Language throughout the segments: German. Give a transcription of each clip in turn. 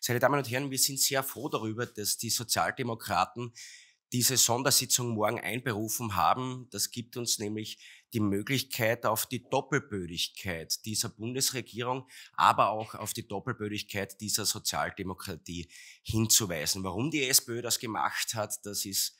Seine Damen und Herren, wir sind sehr froh darüber, dass die Sozialdemokraten diese Sondersitzung morgen einberufen haben. Das gibt uns nämlich die Möglichkeit auf die Doppelbödigkeit dieser Bundesregierung, aber auch auf die Doppelbödigkeit dieser Sozialdemokratie hinzuweisen. Warum die SPÖ das gemacht hat, das ist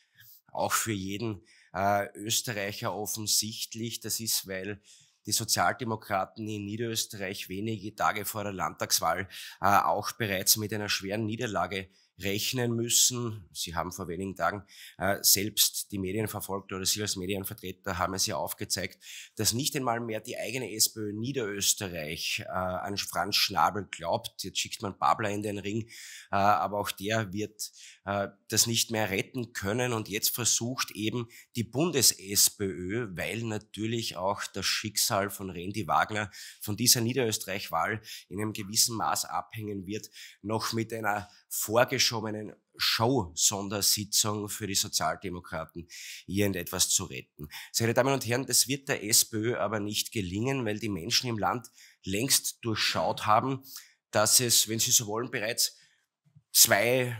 auch für jeden äh, Österreicher offensichtlich. Das ist, weil die Sozialdemokraten in Niederösterreich wenige Tage vor der Landtagswahl äh, auch bereits mit einer schweren Niederlage rechnen müssen. Sie haben vor wenigen Tagen äh, selbst die Medien verfolgt oder Sie als Medienvertreter haben es ja aufgezeigt, dass nicht einmal mehr die eigene SPÖ Niederösterreich äh, an Franz Schnabel glaubt. Jetzt schickt man Babler in den Ring, äh, aber auch der wird äh, das nicht mehr retten können und jetzt versucht eben die Bundes-SPÖ, weil natürlich auch das Schicksal von Randy Wagner von dieser Niederösterreich-Wahl in einem gewissen Maß abhängen wird, noch mit einer vorgeschriebenen eine Show-Sondersitzung für die Sozialdemokraten irgendetwas zu retten. Sehr geehrte Damen und Herren, das wird der SPÖ aber nicht gelingen, weil die Menschen im Land längst durchschaut haben, dass es, wenn Sie so wollen, bereits zwei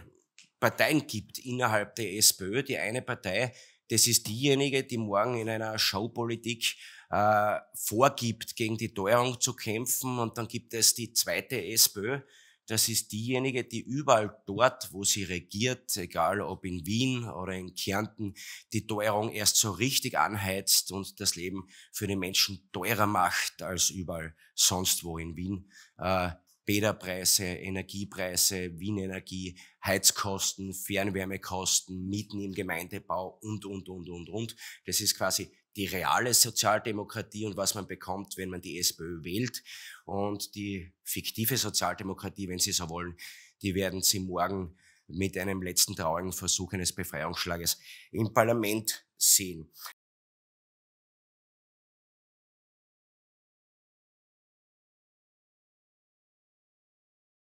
Parteien gibt innerhalb der SPÖ. Die eine Partei, das ist diejenige, die morgen in einer Showpolitik äh, vorgibt, gegen die Teuerung zu kämpfen. Und dann gibt es die zweite SPÖ, das ist diejenige, die überall dort, wo sie regiert, egal ob in Wien oder in Kärnten, die Teuerung erst so richtig anheizt und das Leben für die Menschen teurer macht als überall sonst wo in Wien. Äh, Bäderpreise, Energiepreise, Wienenergie, Heizkosten, Fernwärmekosten, Mieten im Gemeindebau und, und, und, und, und. Das ist quasi die reale Sozialdemokratie und was man bekommt, wenn man die SPÖ wählt. Und die fiktive Sozialdemokratie, wenn Sie so wollen, die werden Sie morgen mit einem letzten traurigen Versuch eines Befreiungsschlages im Parlament sehen.